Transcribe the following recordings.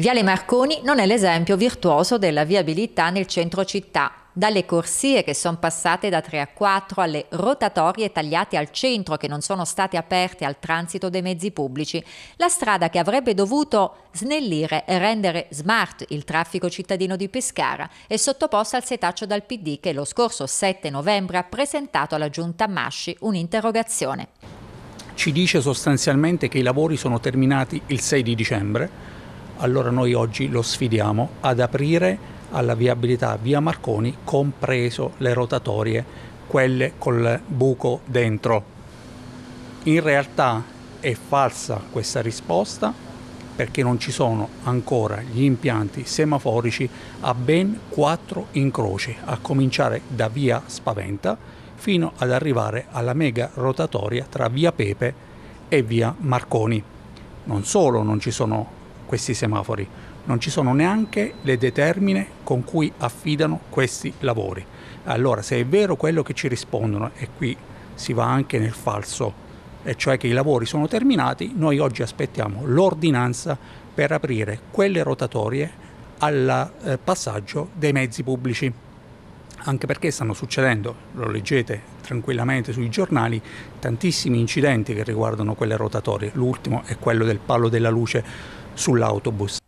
Viale Marconi non è l'esempio virtuoso della viabilità nel centro città. Dalle corsie che sono passate da 3 a 4 alle rotatorie tagliate al centro che non sono state aperte al transito dei mezzi pubblici, la strada che avrebbe dovuto snellire e rendere smart il traffico cittadino di Pescara è sottoposta al setaccio dal PD che lo scorso 7 novembre ha presentato alla Giunta Masci un'interrogazione. Ci dice sostanzialmente che i lavori sono terminati il 6 di dicembre allora noi oggi lo sfidiamo ad aprire alla viabilità via Marconi, compreso le rotatorie, quelle col buco dentro. In realtà è falsa questa risposta perché non ci sono ancora gli impianti semaforici a ben quattro incroci, a cominciare da via Spaventa fino ad arrivare alla mega rotatoria tra via Pepe e via Marconi. Non solo non ci sono questi semafori, non ci sono neanche le determine con cui affidano questi lavori. Allora, se è vero quello che ci rispondono, e qui si va anche nel falso, e cioè che i lavori sono terminati, noi oggi aspettiamo l'ordinanza per aprire quelle rotatorie al eh, passaggio dei mezzi pubblici. Anche perché stanno succedendo, lo leggete tranquillamente sui giornali, tantissimi incidenti che riguardano quelle rotatorie. L'ultimo è quello del palo della luce sull'autobus.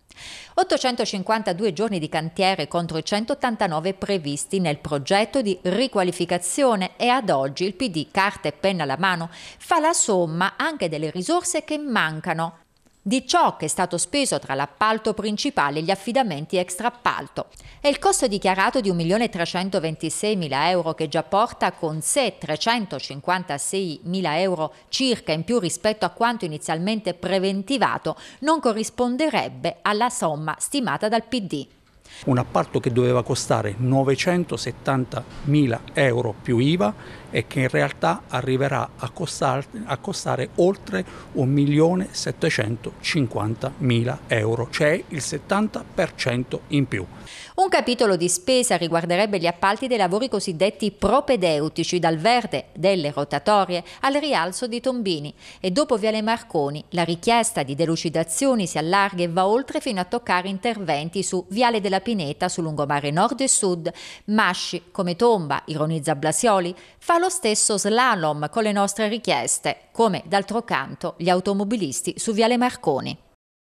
852 giorni di cantiere contro i 189 previsti nel progetto di riqualificazione e ad oggi il PD, carta e penna alla mano, fa la somma anche delle risorse che mancano di ciò che è stato speso tra l'appalto principale e gli affidamenti extrappalto e il costo dichiarato di 1.326.000 euro che già porta con sé 356.000 euro circa in più rispetto a quanto inizialmente preventivato non corrisponderebbe alla somma stimata dal PD. Un appalto che doveva costare 970.000 euro più IVA e che in realtà arriverà a, costar, a costare oltre 1.750.000 euro, cioè il 70% in più. Un capitolo di spesa riguarderebbe gli appalti dei lavori cosiddetti propedeutici, dal verde delle rotatorie al rialzo di Tombini e dopo Viale Marconi la richiesta di delucidazioni si allarga e va oltre fino a toccare interventi su Viale della Pineta su lungomare nord e sud. Masci, come tomba, ironizza Blasioli, fa lo stesso slalom con le nostre richieste, come d'altro canto gli automobilisti su Viale Marconi.